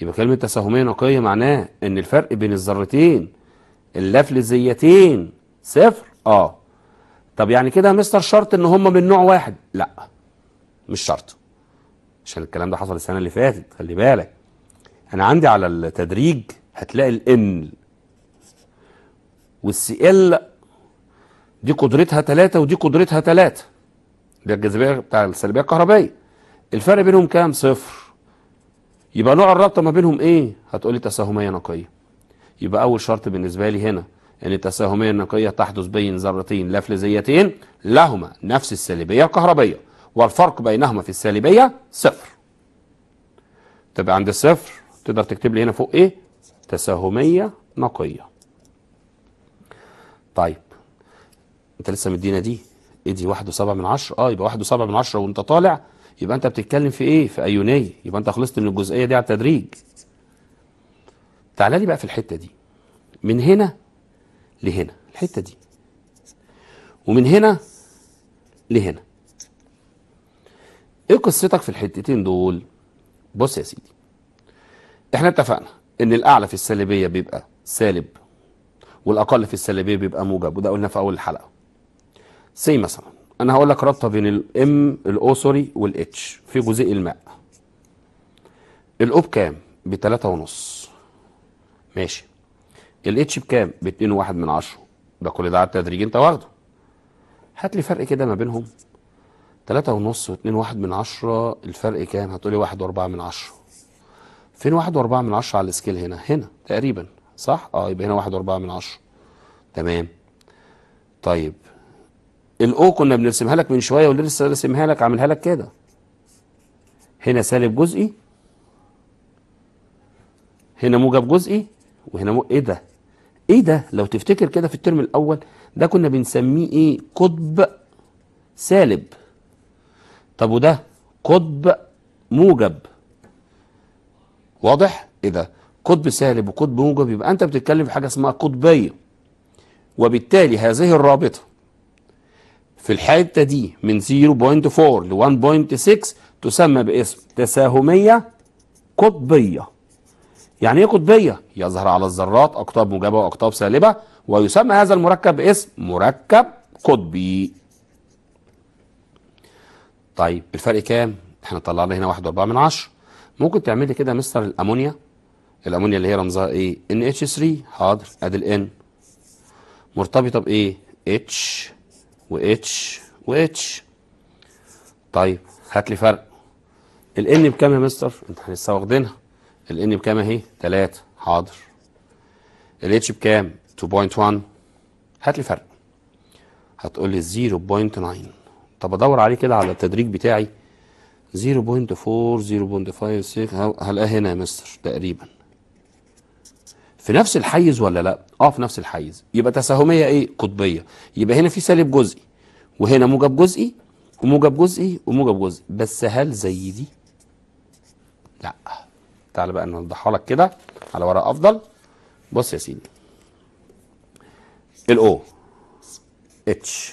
يبقى كلمه تساهميه نقيه معناه ان الفرق بين الذرتين اللافلزيتين صفر اه طب يعني كده مستر شرط ان هم من نوع واحد لا مش شرط عشان الكلام ده حصل السنه اللي فاتت خلي بالك انا عندي على التدريج هتلاقي الان والسي ال دي قدرتها ثلاثة ودي قدرتها ثلاثة دي الجاذبية بتاع السلبية الكهربائية الفرق بينهم كام صفر يبقى نوع الرابطة ما بينهم ايه هتقولي تساهمية نقية يبقى اول شرط بالنسبة لي هنا أن يعني التساهمية النقية تحدث بين ذرتين لا لهما نفس السالبية الكهربية والفرق بينهما في السالبية صفر تبقى عند الصفر تقدر تكتب لي هنا فوق إيه تساهمية نقية طيب انت لسه مدينا دي ايه دي واحد وسبعة من عشرة اه يبقى واحد وسبعة من عشرة وانت طالع يبقى انت بتتكلم في ايه في ايونية يبقى انت خلصت من الجزئية دي على التدريج تعال لي بقى في الحتة دي من هنا لهنا الحته دي ومن هنا لهنا ايه قصتك في الحتتين دول بص يا سيدي احنا اتفقنا ان الاعلى في السالبيه بيبقى سالب والاقل في السالبيه بيبقى موجب وده قلنا في اول الحلقه سي مثلا انا هقول لك رابطه بين الام الاوسوري والاتش في جزيء الماء الاوب كام ب 3.5 ونص ماشي الاتش بكام ب 2.1 من عشره ده كل ده على التدريج انت واخده هات لي فرق كده ما بينهم 3.5 و 2.1 من عشره الفرق كام هتقول لي 1.4 من عشره فين 1.4 من عشره على السكيل هنا هنا تقريبا صح اه يبقى هنا 1.4 من عشره تمام طيب الاو كنا بنرسمها لك من شويه واللي لسه راسمها لك عاملها لك كده هنا سالب جزئي هنا موجب جزئي وهنا مو ايه ده ايه ده لو تفتكر كده في الترم الاول ده كنا بنسميه ايه قطب سالب طب وده قطب موجب واضح ايه ده قطب سالب وقطب موجب يبقى انت بتتكلم في حاجه اسمها قطبيه وبالتالي هذه الرابطه في الحته دي من 0.4 ل 1.6 تسمى باسم تساهميه قطبيه يعني ايه قطبية يظهر على الذرات أقطاب موجبة وأقطاب سالبة ويسمى هذا المركب باسم مركب قطبي طيب الفرق كام احنا طلعنا هنا 1.4 من 10 ممكن تعمل لي كده مستر الامونيا الامونيا اللي هي رمزها ايه NH3 حاضر ادي الان مرتبطة بايه H و H و H طيب هات لي فرق الان بكام يا مستر انت لسه واخدينها الان بكام اهي 3 حاضر الاتش بكام 2.1 هات لي فرق هتقول لي 0.9 طب ادور عليه كده على التدريج بتاعي 0.4 6 هلقاه هنا يا مستر تقريبا في نفس الحيز ولا لا اه في نفس الحيز يبقى تساهميه ايه قطبيه يبقى هنا في سالب جزئي وهنا موجب جزئي وموجب جزئي وموجب جزئي بس هل زي دي لا تعالى بقى نوضحها لك كده على ورق افضل بص يا سيدي الاو اتش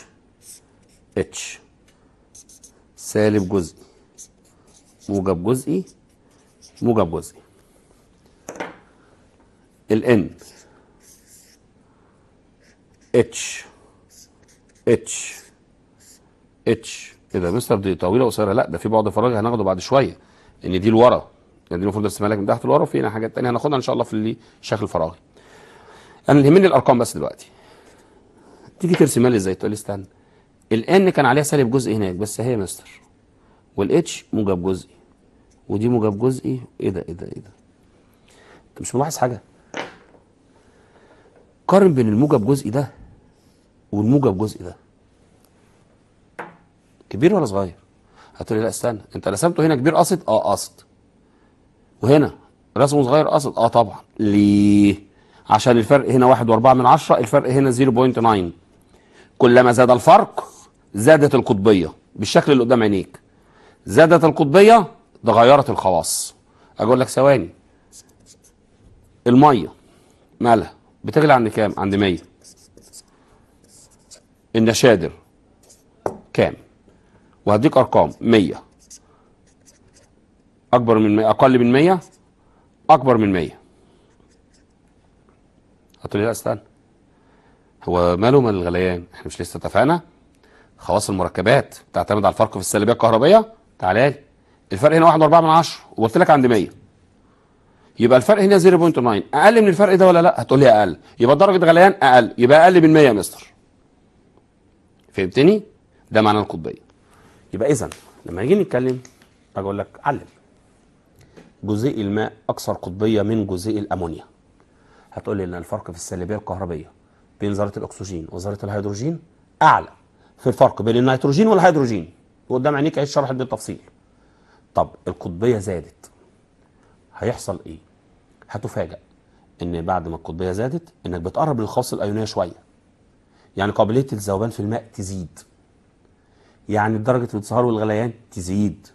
اتش سالب جزئي موجب جزئي موجب جزئي الان اتش اتش اتش ايه ده مستر دي طويله قصيره لا ده في بعد فراغ هناخده بعد شويه ان دي لورا يعني دي المفروض ارسمها لك من تحت لورا وفي هنا حاجات ثانيه هناخدها ان شاء الله في الشكل الفراغي انا اللي يهمني الارقام بس دلوقتي تيجي ترسمها لي ازاي تقول لي استنى الان كان عليها سالب جزء هناك بس هي مستر والاتش موجب جزئي ودي موجب جزئي ايه ده ايه ده ايه ده انت مش ملاحظ حاجه قارن بين الموجب جزئي ده والموجب جزئي ده كبير ولا صغير هتقول لي لا استنى انت رسمته هنا كبير قصد اه قصد وهنا رسمه صغير قصد اه طبعا ليه عشان الفرق هنا واحد واربعة من عشرة الفرق هنا 0.9 كلما زاد الفرق زادت القطبية بالشكل اللي قدام عينيك زادت القطبية تغيرت الخواص اقول لك ثواني المية مالها بتغلى عند كام عند 100 النشادر كام وهديك ارقام 100 أكبر من 100 أقل من 100 أكبر من 100 قلت له لا استنى هو ماله مال الغليان احنا مش لسه اتفقنا خواص المركبات بتعتمد على الفرق في السلبيه الكهربائيه تعالى لي الفرق هنا 1.4 من 10 وقلت لك عند 100 يبقى الفرق هنا 0.9 اقل من الفرق ده ولا لا هتقول لي اقل يبقى درجه غليان اقل يبقى اقل من 100 يا مستر فهمتني ده معنى القطبيه يبقى اذا لما نيجي نتكلم اجي اقول لك علم جزيء الماء أكثر قطبية من جزيء الأمونيا هتقول لي إن الفرق في السالبية الكهربية بين ذرة الأكسجين وذرة الهيدروجين أعلى في الفرق بين النيتروجين والهيدروجين وقدام عينيك عايز شرح بالتفصيل طب القطبية زادت هيحصل إيه؟ هتفاجأ إن بعد ما القطبية زادت إنك بتقرب للخاص الأيونية شوية يعني قابلية الذوبان في الماء تزيد يعني درجة الانصهار والغليان تزيد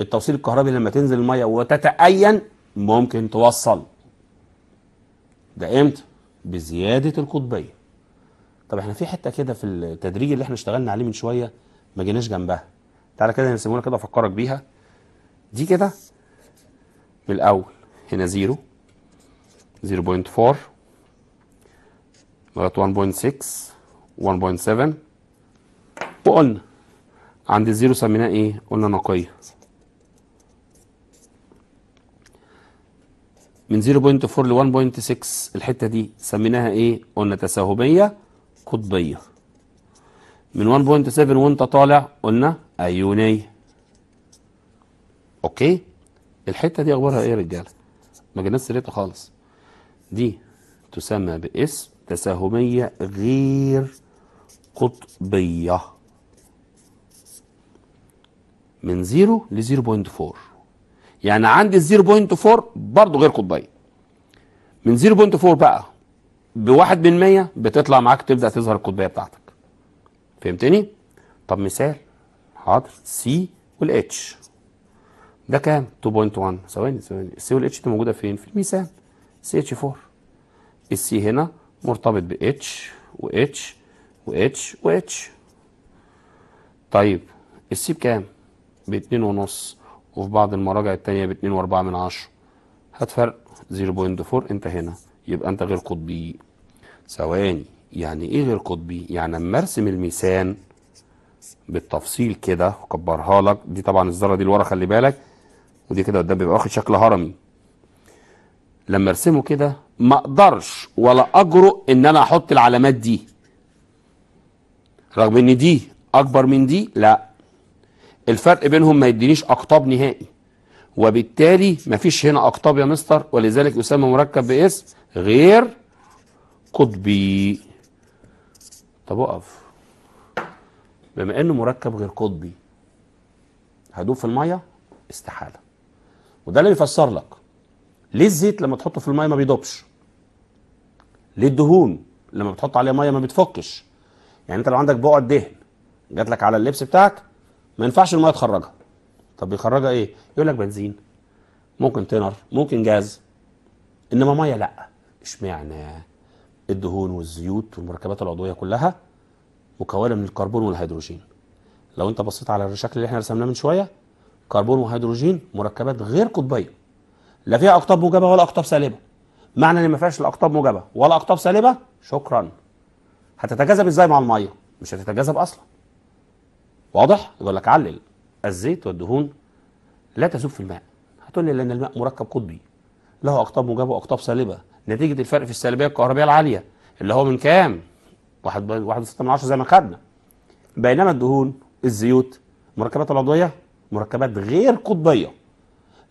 التوصيل الكهربي لما تنزل المية وتتأين ممكن توصل ده امتى بزيادة القطبية طب احنا في حتة كده في التدريج اللي احنا اشتغلنا عليه من شوية ما جيناش جنبها تعالى كده نسمونا كده افكرك بيها دي كده من الاول هنا زيرو 0.4 لغايه 1.6 1.7 وقلنا عند الزيرو سميناه ايه؟ قلنا نقيه من 0.4 ل 1.6 الحتة دي سميناها ايه قلنا تساهمية قطبية من 1.7 وانت طالع قلنا ايونية اوكي الحتة دي اخبارها ايه يا رجالة ما جناش سيرتها خالص دي تسمى باسم تساهمية غير قطبية من 0 ل 0.4 يعني عندي 0.4 برضه غير قطبيه من 0.4 بقى بواحد من 100 بتطلع معاك تبدا تظهر القطبيه بتاعتك فهمتني طب مثال حاضر سي والاتش ده كام 2.1 ثواني ثواني السي والاتش دي موجوده فين في الميزان سي اتش 4 السي هنا مرتبط باتش واتش واتش واتش طيب السي بكام ب 2.5 وفي بعض المراجع التانية ب 2.4 من عشرة فرق 0.4 انت هنا يبقى انت غير قطبي ثواني يعني ايه غير قطبي يعني اما ارسم الميسان بالتفصيل كده واكبرها لك دي طبعا الذره دي لورا خلي بالك ودي كده قدام بيبقى واخد شكل هرمي لما ارسمه كده ما اقدرش ولا اجرؤ ان انا احط العلامات دي رغم ان دي اكبر من دي لا الفرق بينهم ما يدينيش اقطاب نهائي وبالتالي مفيش هنا اقطاب يا مستر ولذلك يسمى مركب باسم غير قطبي طب اقف بما انه مركب غير قطبي هدوب في الميه استحاله وده اللي بيفسر لك ليه الزيت لما تحطه في الميه ما بيدوبش ليه الدهون لما بتحط عليها ميه ما بتفكش يعني انت لو عندك بقعه دهن جات لك على اللبس بتاعك ما ينفعش الميه تخرجها طب بيخرجها ايه يقول لك بنزين ممكن تنر ممكن جاز انما ميه لا اشمعنى الدهون والزيوت والمركبات العضويه كلها مكونه من الكربون والهيدروجين لو انت بصيت على الشكل اللي احنا رسمناه من شويه كربون وهيدروجين مركبات غير قطبيه لا فيها اقطاب موجبه ولا اقطاب سالبه معنى ان ما فيهاش لا اقطاب موجبه ولا اقطاب سالبه شكرا هتتجاذب ازاي مع الميه مش هتتجاذب اصلا واضح يقول لك علل الزيت والدهون لا تذوب في الماء هتقول لي لان الماء مركب قطبي له اقطاب موجبه واقطاب سالبه نتيجه الفرق في السلبيه الكهربائيه العاليه اللي هو من كام؟ واحد واحد من عشرة زي ما خدنا بينما الدهون الزيوت المركبات العضويه مركبات غير قطبيه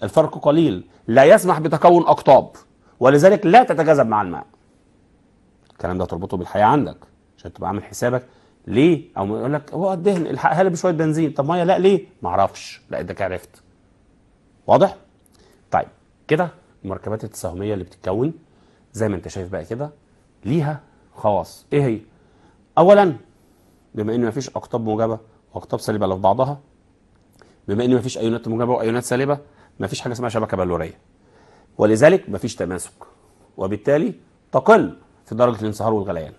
الفرق قليل لا يسمح بتكون اقطاب ولذلك لا تتجاذب مع الماء الكلام ده تربطه بالحياه عندك عشان تبقى عامل حسابك ليه او يقول لك هو الدهن الحقها لي بشويه بنزين طب ميه لا ليه ما اعرفش لا انت عرفت واضح طيب كده المركبات التساهميه اللي بتتكون زي ما انت شايف بقى كده ليها خواص ايه هي اولا بما ان مفيش اقطاب موجبه واقطاب سالبه اللي في بعضها بما ان مفيش ايونات موجبه وايونات سالبه مفيش حاجه اسمها شبكه بلوريه ولذلك مفيش تماسك وبالتالي تقل في درجه الانصهار والغليان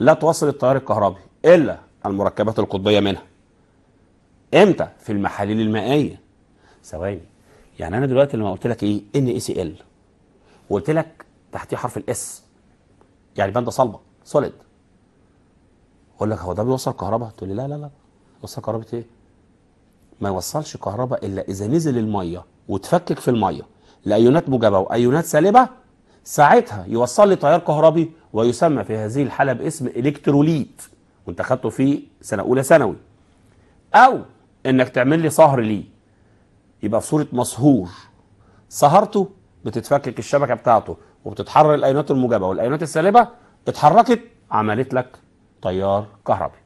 لا توصل التيار الكهربي إلا المركبات القطبية منها امتى في المحاليل المائية ثواني يعني أنا دلوقتي لما قلت لك إيه ان اي سي ال وقلت لك تحتيه حرف الاس يعني بنده صلبة سوليد اقول لك هو ده بيوصل كهرباء تقول لي لا لا لا بيوصل كهرباء ايه ما يوصلش كهرباء الا اذا نزل الميه وتفكك في الميه لايونات موجبه وايونات سالبه ساعتها يوصل لي تيار كهربي ويسمى في هذه الحالة باسم الكتروليت وانت خدته في سنة أولى ثانوي أو انك تعمل لي صهر ليه يبقى في صورة مصهور صهرته بتتفكك الشبكة بتاعته وبتتحرر الأيونات الموجبة والأيونات السالبة اتحركت عملت لك تيار كهربي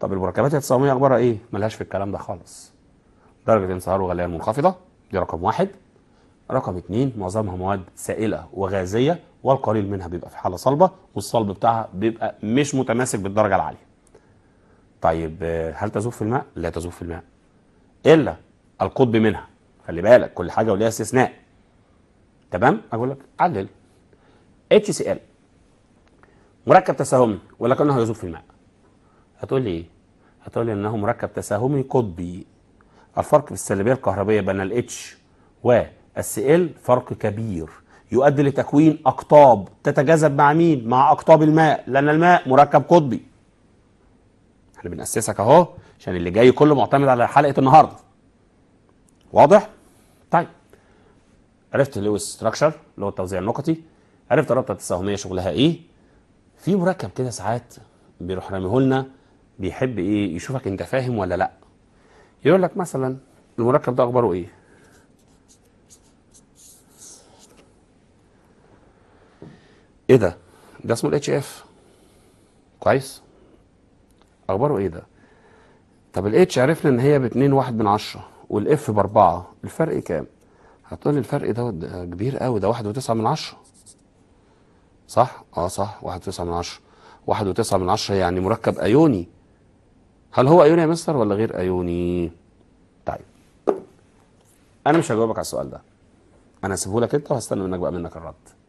طب المركبات التساهمية اكبرها إيه؟ ملهاش في الكلام ده خالص درجة انصهار وغليان منخفضة دي رقم واحد رقم اتنين معظمها مواد سائلة وغازية والقليل منها بيبقى في حالة صلبة والصلب بتاعها بيبقى مش متماسك بالدرجة العالية طيب آه، هل تذوب في الماء؟ لا تذوب في الماء إلا القطب منها خلي بالك كل حاجة وليها استثناء تمام؟ أقول لك علل HCl مركب تساهمي ولكنه يذوب في الماء هتقول لي ايه؟ هتقول لي انه مركب تساهمي قطبي الفرق في السلبيه الكهربيه بين الاتش و السي ال فرق كبير يؤدي لتكوين اقطاب تتجاذب مع مين؟ مع اقطاب الماء لان الماء مركب قطبي. احنا بنأسسك اهو عشان اللي جاي كله معتمد على حلقه النهارده. واضح؟ طيب عرفت اللي هو ستراكشر اللي هو التوزيع النقطي عرفت الرابطه التساهميه شغلها ايه؟ في مركب كده ساعات بيروح راميه لنا بيحب ايه؟ يشوفك انت فاهم ولا لا. يقول لك مثلا المركب ده اخباره ايه؟ ايه ده ده اسمه الاتش اف كويس اخباره ايه ده طب الاتش عرفنا ان هي باتنين واحد من عشرة والاف باربعة الفرق كام هتقول لي الفرق ده كبير قوي ده واحد وتسعة من عشرة صح اه صح واحد وتسعة من عشرة واحد وتسعة من عشرة يعني مركب ايوني هل هو ايوني يا مستر ولا غير ايوني طيب انا مش هجاوبك على السؤال ده انا هسيبهولك انت وهستنى منك بقى منك الرد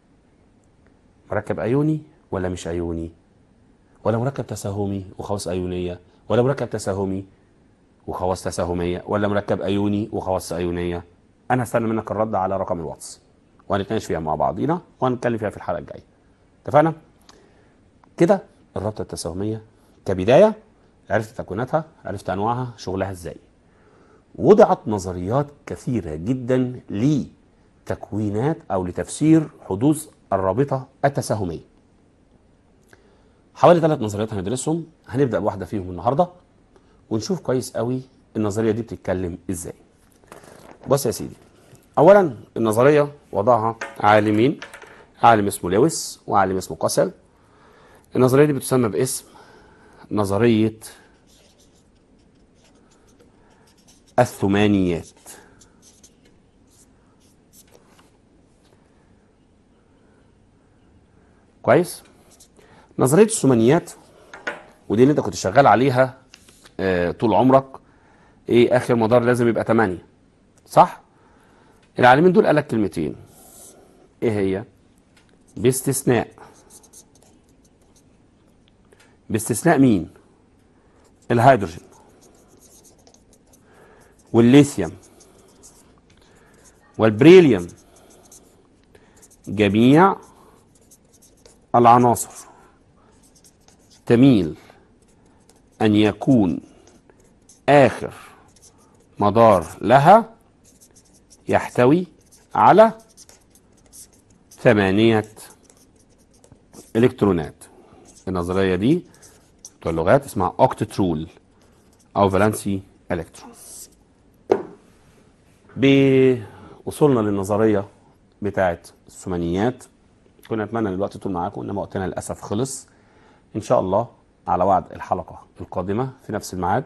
مركب أيوني ولا مش أيوني ولا مركب تساهمي وخواص أيونية ولا مركب تساهمي وخواص تساهمية ولا مركب أيوني وخواص أيونية أنا هستنى منك الرد على رقم الواتس وهنتناقش فيها مع بعضينا وهنتكلم فيها في الحلقة الجاية اتفقنا؟ كده الرابطة التساهمية كبداية عرفت تكويناتها عرفت أنواعها شغلها إزاي وضعت نظريات كثيرة جدا لتكوينات أو لتفسير حدوث الرابطة التساهمية حوالي ثلاث نظريات هندرسهم هنبدأ بواحدة فيهم النهاردة ونشوف كويس قوي النظرية دي بتتكلم ازاي بص يا سيدي اولا النظرية وضعها عالمين عالم اسمه لويس وعالم اسمه قسل النظرية دي بتسمى باسم نظرية الثمانيات كويس نظريه الثمانيات ودي اللي انت كنت شغال عليها آه طول عمرك ايه اخر مدار لازم يبقى 8 صح العالمين دول قال لك كلمتين ايه هي باستثناء باستثناء مين الهيدروجين والليثيوم والبريليوم جميع العناصر تميل أن يكون آخر مدار لها يحتوي على ثمانية إلكترونات النظرية دي بتوع اللغات اسمها أوكتترول أو فالنسي إلكترون بوصولنا للنظرية بتاعت الثمانيات كنا نتمنى ان الوقت يطول معاكم انما وقتنا للاسف خلص ان شاء الله على وعد الحلقه القادمه في نفس الميعاد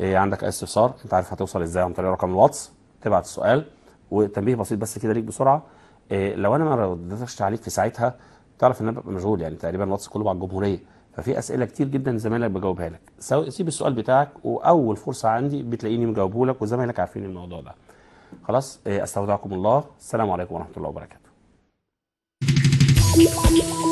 إيه عندك اي استفسار انت عارف هتوصل ازاي عن طريق رقم الواتس تبعت السؤال وتنبيه بسيط بس كده ليك بسرعه إيه لو انا ما ردتش عليك في ساعتها تعرف ان انا ببقى مشغول يعني تقريبا الواتس كله مع الجمهوريه ففي اسئله كتير جدا زمايلك بجاوبها لك سيب السؤال بتاعك واول فرصه عندي بتلاقيني مجاوبه لك وزمايلك عارفين الموضوع ده خلاص إيه استودعكم الله السلام عليكم ورحمه الله وبركاته Thank you.